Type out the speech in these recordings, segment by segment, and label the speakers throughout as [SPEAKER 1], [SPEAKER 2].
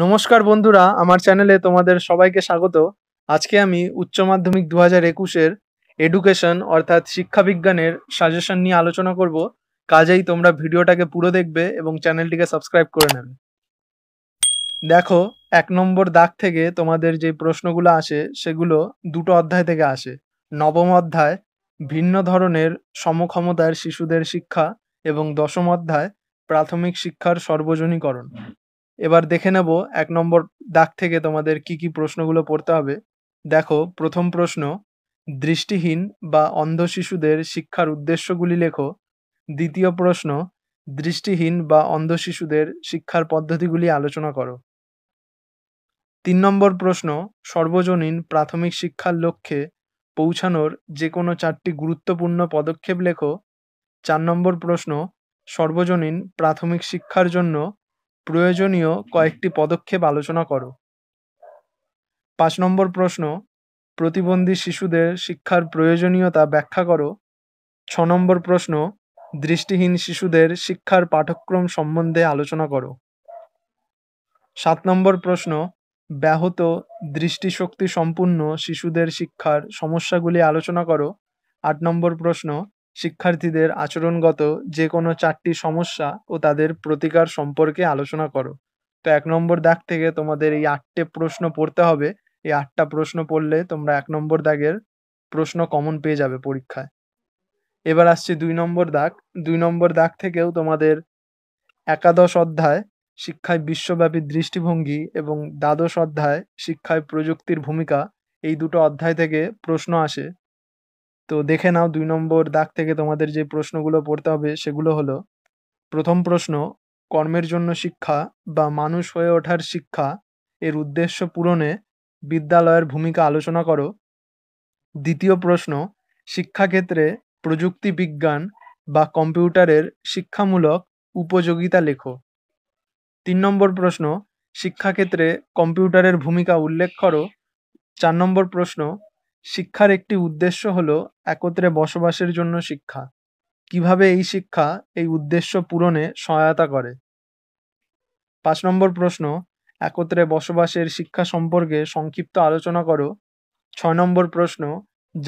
[SPEAKER 1] নমস্কার বন্ধুরা আমার চ্যানেলে তোমাদের সবাইকে স্বাগত আজকে আমি উচ্চ মাধ্যমিক দু হাজার একুশের এডুকেশন অর্থাৎ শিক্ষাবিজ্ঞানের সাজেশন নিয়ে আলোচনা করব কাজেই তোমরা ভিডিওটাকে পুরো দেখবে এবং চ্যানেলটিকে সাবস্ক্রাইব করে নেবে দেখো এক নম্বর দাগ থেকে তোমাদের যে প্রশ্নগুলো আসে সেগুলো দুটো অধ্যায় থেকে আসে নবম অধ্যায় ভিন্ন ধরনের সমক্ষমতার শিশুদের শিক্ষা এবং দশম অধ্যায় প্রাথমিক শিক্ষার সর্বজনীকরণ এবার দেখে নেব এক নম্বর দাগ থেকে তোমাদের কি কি প্রশ্নগুলো পড়তে হবে দেখো প্রথম প্রশ্ন দৃষ্টিহীন বা অন্ধ শিশুদের শিক্ষার উদ্দেশ্যগুলি লেখো দ্বিতীয় প্রশ্ন দৃষ্টিহীন বা অন্ধ শিশুদের শিক্ষার পদ্ধতিগুলি আলোচনা করো তিন নম্বর প্রশ্ন সর্বজনীন প্রাথমিক শিক্ষার লক্ষ্যে পৌঁছানোর যে কোনো চারটি গুরুত্বপূর্ণ পদক্ষেপ লেখো চার নম্বর প্রশ্ন সর্বজনীন প্রাথমিক শিক্ষার জন্য প্রয়োজনীয় কয়েকটি পদক্ষেপ আলোচনা করো পাঁচ নম্বর প্রশ্ন প্রতিবন্ধী শিশুদের শিক্ষার প্রয়োজনীয়তা ব্যাখ্যা করো ছ নম্বর প্রশ্ন দৃষ্টিহীন শিশুদের শিক্ষার পাঠক্রম সম্বন্ধে আলোচনা করো সাত নম্বর প্রশ্ন ব্যাহত দৃষ্টিশক্তি সম্পূর্ণ শিশুদের শিক্ষার সমস্যাগুলি আলোচনা করো আট নম্বর প্রশ্ন শিক্ষার্থীদের আচরণগত যে কোনো চারটি সমস্যা ও তাদের প্রতিকার সম্পর্কে আলোচনা করো তো এক নম্বর দাগ থেকে তোমাদের এই আটটে প্রশ্ন পড়তে হবে এই আটটা প্রশ্ন পড়লে তোমরা এক নম্বর দাগের প্রশ্ন কমন পেয়ে যাবে পরীক্ষায় এবার আসছে দুই নম্বর দাগ দুই নম্বর দাগ থেকেও তোমাদের একাদশ অধ্যায় শিক্ষায় বিশ্বব্যাপী দৃষ্টিভঙ্গি এবং দ্বাদশ অধ্যায় শিক্ষায় প্রযুক্তির ভূমিকা এই দুটো অধ্যায় থেকে প্রশ্ন আসে তো দেখে নাও দুই নম্বর দাগ থেকে তোমাদের যে প্রশ্নগুলো পড়তে হবে সেগুলো হলো প্রথম প্রশ্ন কর্মের জন্য শিক্ষা বা মানুষ হয়ে ওঠার শিক্ষা এর উদ্দেশ্য পূরণে বিদ্যালয়ের ভূমিকা আলোচনা করো দ্বিতীয় প্রশ্ন শিক্ষাক্ষেত্রে প্রযুক্তি বিজ্ঞান বা কম্পিউটারের শিক্ষামূলক উপযোগিতা লেখো তিন নম্বর প্রশ্ন শিক্ষাক্ষেত্রে কম্পিউটারের ভূমিকা উল্লেখ করো চার নম্বর প্রশ্ন শিক্ষার একটি উদ্দেশ্য হল একত্রে বসবাসের জন্য শিক্ষা কিভাবে এই শিক্ষা এই উদ্দেশ্য পূরণে সহায়তা করে পাঁচ নম্বর প্রশ্ন একত্রে বসবাসের শিক্ষা সম্পর্কে সংক্ষিপ্ত আলোচনা করো ছয় নম্বর প্রশ্ন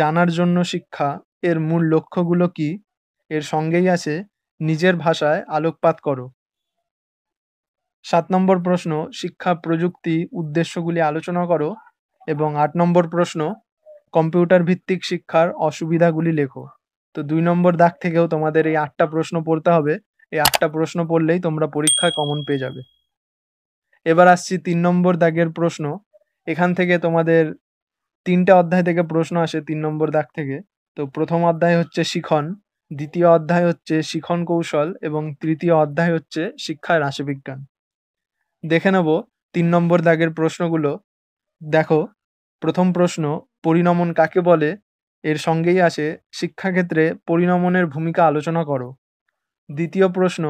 [SPEAKER 1] জানার জন্য শিক্ষা এর মূল লক্ষ্যগুলো কি এর সঙ্গেই আছে নিজের ভাষায় আলোকপাত করো সাত নম্বর প্রশ্ন শিক্ষা প্রযুক্তি উদ্দেশ্যগুলি আলোচনা করো এবং আট নম্বর প্রশ্ন কম্পিউটার ভিত্তিক শিক্ষার অসুবিধাগুলি লেখো তো দুই নম্বর দাগ থেকেও তোমাদের এই আটটা প্রশ্ন পড়তে হবে এই আটটা প্রশ্ন পড়লেই তোমরা পরীক্ষায় কমন পেয়ে যাবে এবার আসছি তিন নম্বর দাগের প্রশ্ন এখান থেকে তোমাদের তিনটা অধ্যায় থেকে প্রশ্ন আসে তিন নম্বর দাগ থেকে তো প্রথম অধ্যায় হচ্ছে শিখন দ্বিতীয় অধ্যায় হচ্ছে শিখন কৌশল এবং তৃতীয় অধ্যায় হচ্ছে শিক্ষায় রাশিবিজ্ঞান দেখে নেব তিন নম্বর দাগের প্রশ্নগুলো দেখো প্রথম প্রশ্ন পরিণমন কাকে বলে এর সঙ্গেই আসে শিক্ষাক্ষেত্রে পরিণমনের ভূমিকা আলোচনা করো দ্বিতীয় প্রশ্ন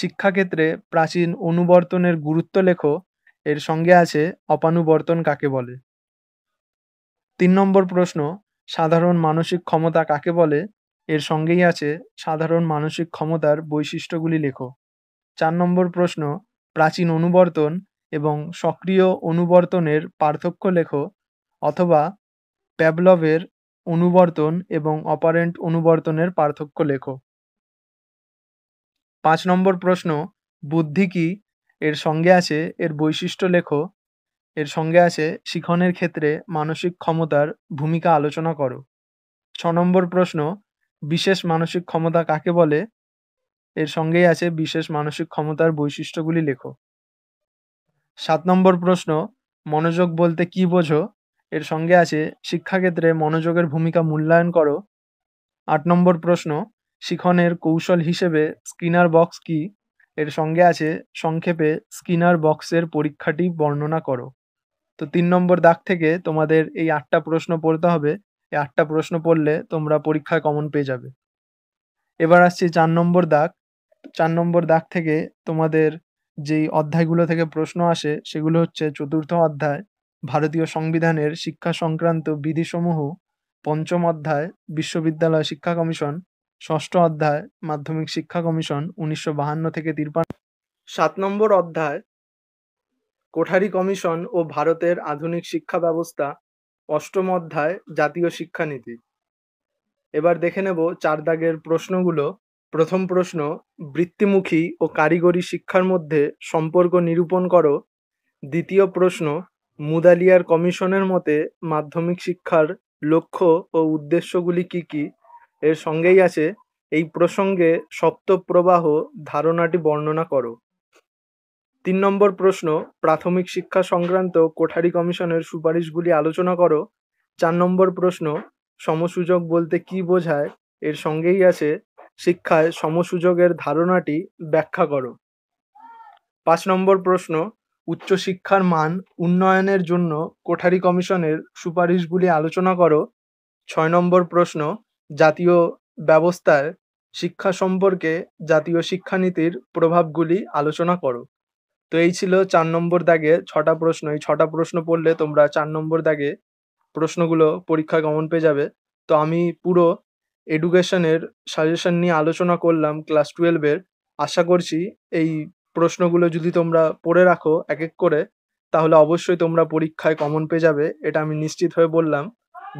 [SPEAKER 1] শিক্ষাক্ষেত্রে প্রাচীন অনুবর্তনের গুরুত্ব লেখো এর সঙ্গে আছে অপানুবর্তন কাকে বলে তিন নম্বর প্রশ্ন সাধারণ মানসিক ক্ষমতা কাকে বলে এর সঙ্গেই আছে সাধারণ মানসিক ক্ষমতার বৈশিষ্ট্যগুলি লেখো চার নম্বর প্রশ্ন প্রাচীন অনুবর্তন এবং সক্রিয় অনুবর্তনের পার্থক্য লেখো অথবা প্যাভলভের অনুবর্তন এবং অপারেন্ট অনুবর্তনের পার্থক্য লেখো পাঁচ নম্বর প্রশ্ন বুদ্ধি কি এর সঙ্গে আছে এর বৈশিষ্ট্য লেখো এর সঙ্গে আছে শিখনের ক্ষেত্রে মানসিক ক্ষমতার ভূমিকা আলোচনা করো ছ নম্বর প্রশ্ন বিশেষ মানসিক ক্ষমতা কাকে বলে এর সঙ্গেই আছে বিশেষ মানসিক ক্ষমতার বৈশিষ্ট্যগুলি লেখো সাত নম্বর প্রশ্ন মনোযোগ বলতে কি বোঝো এর সঙ্গে আছে শিক্ষাক্ষেত্রে মনোযোগের ভূমিকা মূল্যায়ন করো আট নম্বর প্রশ্ন শিখনের কৌশল হিসেবে স্কিনার বক্স কি এর সঙ্গে আছে সংক্ষেপে স্কিনার বক্সের পরীক্ষাটি বর্ণনা করো তো তিন নম্বর দাগ থেকে তোমাদের এই আটটা প্রশ্ন পড়তে হবে এই আটটা প্রশ্ন পড়লে তোমরা পরীক্ষায় কমন পেয়ে যাবে এবার আসছি চার নম্বর দাগ চার নম্বর দাগ থেকে তোমাদের যেই অধ্যায়গুলো থেকে প্রশ্ন আসে সেগুলো হচ্ছে চতুর্থ অধ্যায় ভারতীয় সংবিধানের শিক্ষা সংক্রান্ত বিধিসমূহ পঞ্চম অধ্যায় বিশ্ববিদ্যালয় শিক্ষা কমিশন ষষ্ঠ অধ্যায় মাধ্যমিক শিক্ষা কমিশন উনিশশো বাহান্ন থেকে তিরপান্ন সাত নম্বর অধ্যায় কোঠারি কমিশন ও ভারতের আধুনিক শিক্ষা ব্যবস্থা অষ্টম অধ্যায় জাতীয় শিক্ষানীতি এবার দেখে নেব চার দাগের প্রশ্নগুলো প্রথম প্রশ্ন বৃত্তিমুখী ও কারিগরি শিক্ষার মধ্যে সম্পর্ক নিরূপণ করো দ্বিতীয় প্রশ্ন মুদালিয়ার কমিশনের মতে মাধ্যমিক শিক্ষার লক্ষ্য ও উদ্দেশ্যগুলি কী কী এর সঙ্গেই আছে এই প্রসঙ্গে সপ্তপ্রবাহ ধারণাটি বর্ণনা করো তিন নম্বর প্রশ্ন প্রাথমিক শিক্ষা সংক্রান্ত কোঠারি কমিশনের সুপারিশগুলি আলোচনা করো চার নম্বর প্রশ্ন সমসুযোগ বলতে কি বোঝায় এর সঙ্গেই আছে শিক্ষায় সমসুযোগের ধারণাটি ব্যাখ্যা করো পাঁচ নম্বর প্রশ্ন উচ্চশিক্ষার মান উন্নয়নের জন্য কোঠারি কমিশনের সুপারিশগুলি আলোচনা করো ছয় নম্বর প্রশ্ন জাতীয় ব্যবস্থায় শিক্ষা সম্পর্কে জাতীয় শিক্ষানীতির প্রভাবগুলি আলোচনা করো তো এই ছিল চার নম্বর দাগে ছটা প্রশ্ন এই ছটা প্রশ্ন পড়লে তোমরা চার নম্বর দাগে প্রশ্নগুলো পরীক্ষায় গমন পেয়ে যাবে তো আমি পুরো এডুকেশনের সাজেশন নিয়ে আলোচনা করলাম ক্লাস টুয়েলভের আশা করছি এই প্রশ্নগুলো যদি তোমরা পড়ে রাখো এক এক করে তাহলে অবশ্যই তোমরা পরীক্ষায় কমন পেয়ে যাবে এটা আমি নিশ্চিত হয়ে বললাম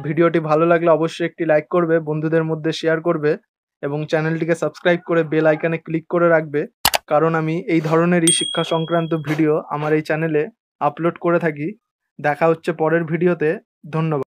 [SPEAKER 1] ভিডিওটি ভালো লাগলে অবশ্যই একটি লাইক করবে বন্ধুদের মধ্যে শেয়ার করবে এবং চ্যানেলটিকে সাবস্ক্রাইব করে বেল আইকনে ক্লিক করে রাখবে কারণ আমি এই ধরনেরই শিক্ষা সংক্রান্ত ভিডিও আমার এই চ্যানেলে আপলোড করে থাকি দেখা হচ্ছে পরের ভিডিওতে ধন্যবাদ